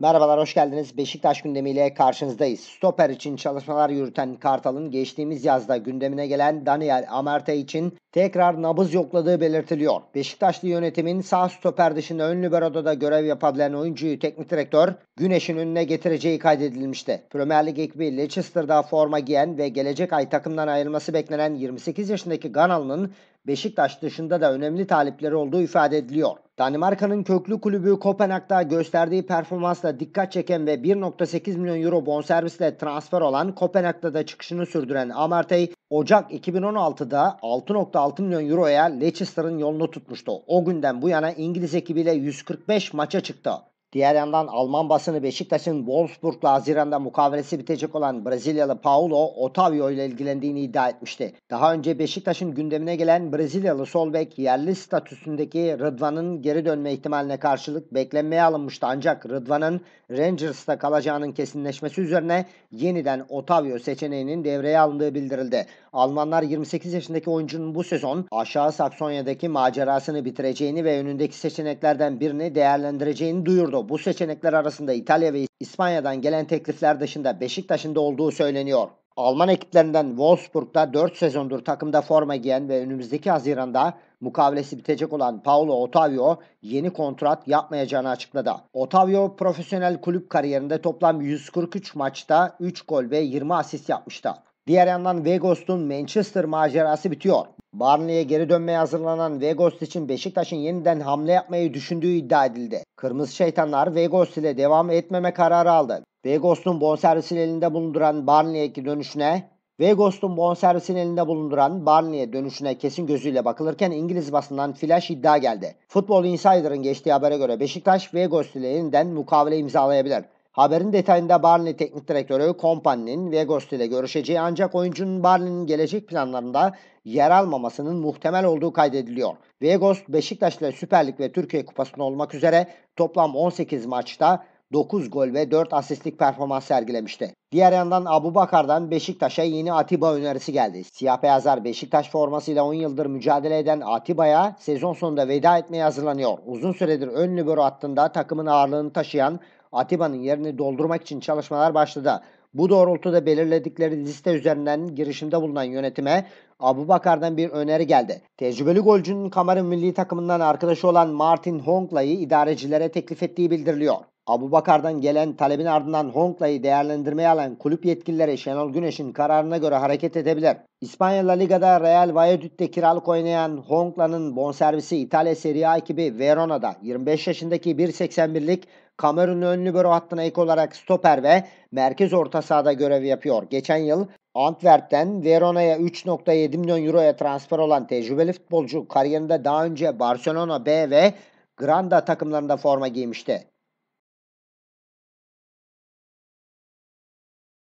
Merhabalar, hoş geldiniz. Beşiktaş gündemiyle karşınızdayız. Stoper için çalışmalar yürüten Kartal'ın geçtiğimiz yazda gündemine gelen Daniel Amerte için tekrar nabız yokladığı belirtiliyor. Beşiktaşlı yönetimin sağ stoper dışında ön liberoda da görev yapabilen oyuncuyu teknik direktör Güneş'in önüne getireceği kaydedilmişti. Premier Lig ekibi Leicester'da forma giyen ve gelecek ay takımdan ayrılması beklenen 28 yaşındaki Ganalı'nın Beşiktaş dışında da önemli talipleri olduğu ifade ediliyor. Danimarka'nın köklü kulübü Kopenhag'da gösterdiği performansla dikkat çeken ve 1.8 milyon euro bonservisle transfer olan Kopenhag'da da çıkışını sürdüren Amartey, Ocak 2016'da 6.6 milyon euroya Leicester'ın yolunu tutmuştu. O günden bu yana İngiliz ekibiyle 145 maça çıktı. Diğer yandan Alman basını Beşiktaş'ın Wolfsburg'la Haziran'da mukavelesi bitecek olan Brezilyalı Paulo Otavio ile ilgilendiğini iddia etmişti. Daha önce Beşiktaş'ın gündemine gelen Brezilyalı sol yerli statüsündeki Rıdvan'ın geri dönme ihtimaline karşılık beklenmeye alınmıştı ancak Rıdvan'ın Rangers'ta kalacağının kesinleşmesi üzerine yeniden Otavio seçeneğinin devreye alındığı bildirildi. Almanlar 28 yaşındaki oyuncunun bu sezon aşağı Saksonya'daki macerasını bitireceğini ve önündeki seçeneklerden birini değerlendireceğini duyurdu kadro bu seçenekler arasında İtalya ve İspanya'dan gelen teklifler dışında Beşiktaş'ın da olduğu söyleniyor. Alman ekiplerinden Wolfsburg'da 4 sezondur takımda forma giyen ve önümüzdeki Haziran'da mukavelesi bitecek olan Paulo Otavio yeni kontrat yapmayacağını açıkladı. Otavio profesyonel kulüp kariyerinde toplam 143 maçta 3 gol ve 20 asist yapmıştı. Diğer yandan Vegos'un Manchester macerası bitiyor. Barnley'e geri dönmeye hazırlanan Vegos için Beşiktaş'ın yeniden hamle yapmayı düşündüğü iddia edildi. Kırmızı Şeytanlar Vegos ile devam etmeme kararı aldı. Vegos'un bonservisini elinde bulunduran Barney'e dönüşüne Vegos'un bonservisini elinde bulunduran Barnley'e dönüşüne kesin gözüyle bakılırken İngiliz basından flash iddia geldi. Football Insider'ın geçtiği habere göre Beşiktaş Vegos ile yeniden mukavele imzalayabilir. Haberin detayında Barney teknik direktörü Kompany'nin Vegost ile görüşeceği ancak oyuncunun Barney'nin gelecek planlarında yer almamasının muhtemel olduğu kaydediliyor. Vegost Beşiktaş ile Süper Lig ve Türkiye Kupası'nda olmak üzere toplam 18 maçta 9 gol ve 4 asistlik performans sergilemişti. Diğer yandan Abu Bakar'dan Beşiktaş'a yeni Atiba önerisi geldi. Siyah beyazlar Beşiktaş formasıyla 10 yıldır mücadele eden Atiba'ya sezon sonunda veda etmeye hazırlanıyor. Uzun süredir ön libero hattında takımın ağırlığını taşıyan Atiba'nın yerini doldurmak için çalışmalar başladı. Bu doğrultuda belirledikleri liste üzerinden girişimde bulunan yönetime Abu Bakar'dan bir öneri geldi. Tecrübeli golcünün Kamerun milli takımından arkadaşı olan Martin Hongla'yı idarecilere teklif ettiği bildiriliyor. Abu Bakar'dan gelen talebin ardından Honkla'yı değerlendirmeye alan kulüp yetkilileri Şenol Güneş'in kararına göre hareket edebilir. İspanya La Liga'da Real Valladolid'de kiralık oynayan Honkla'nın bonservisi İtalya Serie A ekibi Verona'da 25 yaşındaki 1.81'lik Kamerun önlü büro hattına ek olarak stoper ve merkez orta sahada görev yapıyor. Geçen yıl Antwerp'ten Verona'ya 3.7 milyon euroya transfer olan tecrübeli futbolcu kariyerinde daha önce Barcelona B ve Granda takımlarında forma giymişti.